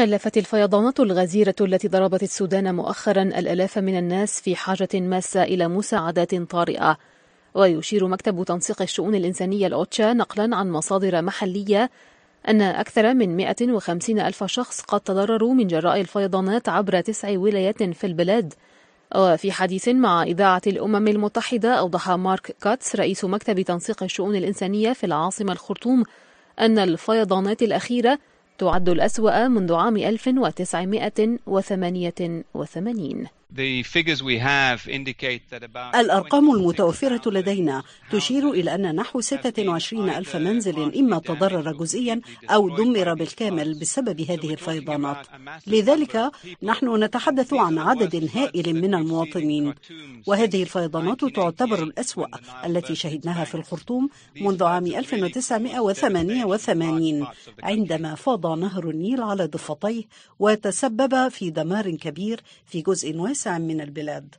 خلفت الفيضانات الغزيرة التي ضربت السودان مؤخرا الألاف من الناس في حاجة ماسة إلى مساعدات طارئة ويشير مكتب تنسيق الشؤون الإنسانية الأوتشا نقلا عن مصادر محلية أن أكثر من 150 ألف شخص قد تضرروا من جراء الفيضانات عبر تسع ولايات في البلاد وفي حديث مع إذاعة الأمم المتحدة أوضح مارك كاتس رئيس مكتب تنسيق الشؤون الإنسانية في العاصمة الخرطوم أن الفيضانات الأخيرة تعد الأسوأ منذ عام 1988 الأرقام المتوفرة لدينا تشير إلى أن نحو 26 ألف منزل إما تضرر جزئيا أو دمر بالكامل بسبب هذه الفيضانات لذلك نحن نتحدث عن عدد هائل من المواطنين وهذه الفيضانات تعتبر الأسوأ التي شهدناها في الخرطوم منذ عام 1988 عندما فاض نهر النيل على ضفتيه وتسبب في دمار كبير في جزء واسع تسعة من البلاد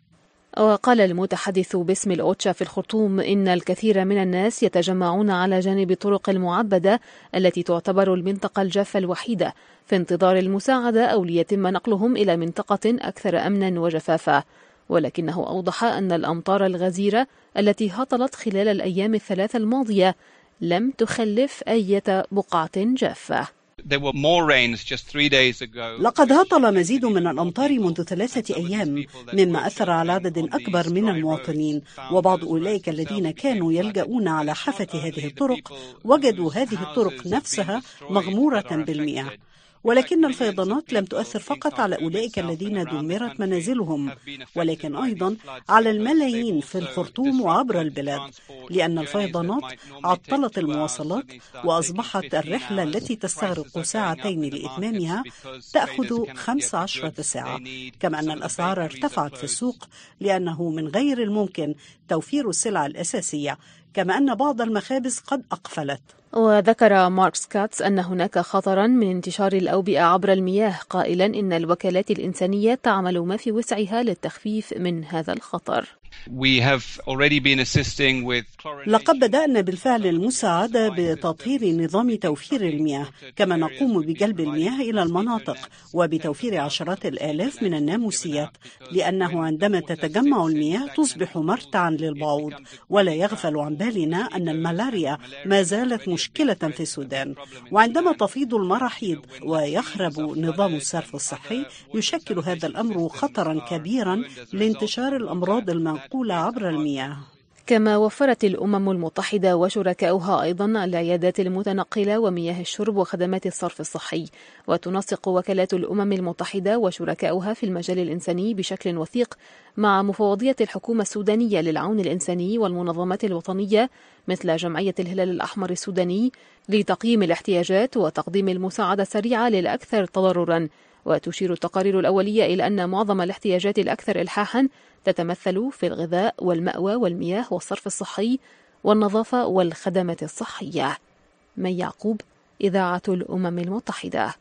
وقال المتحدث باسم الأوتشا في الخرطوم إن الكثير من الناس يتجمعون على جانب الطرق المعبدة التي تعتبر المنطقة الجافة الوحيدة في انتظار المساعدة أو ليتم نقلهم إلى منطقة أكثر أمنا وجفافا ولكنه أوضح أن الأمطار الغزيرة التي هطلت خلال الأيام الثلاثة الماضية لم تخلف أي بقعة جافة لقد هطل مزيد من الأمطار منذ ثلاثة أيام مما أثر على عدد أكبر من المواطنين وبعض أولئك الذين كانوا يلجؤون على حافة هذه الطرق وجدوا هذه الطرق نفسها مغمورة بالمياه ولكن الفيضانات لم تؤثر فقط على أولئك الذين دمرت منازلهم ولكن أيضا على الملايين في الخرطوم وعبر البلاد لأن الفيضانات عطلت المواصلات وأصبحت الرحلة التي تستغرق ساعتين لإتمامها تأخذ 15 ساعة كما أن الأسعار ارتفعت في السوق لأنه من غير الممكن توفير السلع الأساسية كما أن بعض المخابز قد أقفلت وذكر ماركس كاتس أن هناك خطرا من انتشار الأوبئة عبر المياه قائلا إن الوكالات الإنسانية تعمل ما في وسعها للتخفيف من هذا الخطر لقد بدأنا بالفعل المساعدة بتطهير نظام توفير المياه كما نقوم بجلب المياه إلى المناطق وبتوفير عشرات الآلاف من الناموسيات لأنه عندما تتجمع المياه تصبح مرتعا للبعوض ولا يغفل عن بالنا أن الملاريا ما زالت مشكلة في السودان وعندما تفيض المراحيض ويخرب نظام الصرف الصحي يشكل هذا الأمر خطرا كبيرا لانتشار الأمراض المنقوصة المنقولة عبر المياه كما وفرت الأمم المتحدة وشركاؤها أيضا العيادات المتنقلة ومياه الشرب وخدمات الصرف الصحي وتنسق وكالات الأمم المتحدة وشركاؤها في المجال الإنساني بشكل وثيق مع مفوضية الحكومة السودانية للعون الإنساني والمنظمات الوطنية مثل جمعية الهلال الأحمر السوداني لتقييم الاحتياجات وتقديم المساعدة السريعة للأكثر تضرراً وتشير التقارير الأولية إلى أن معظم الاحتياجات الأكثر إلحاحا تتمثل في الغذاء والمأوى والمياه والصرف الصحي والنظافة والخدمات الصحية من يعقوب إذاعة الأمم المتحدة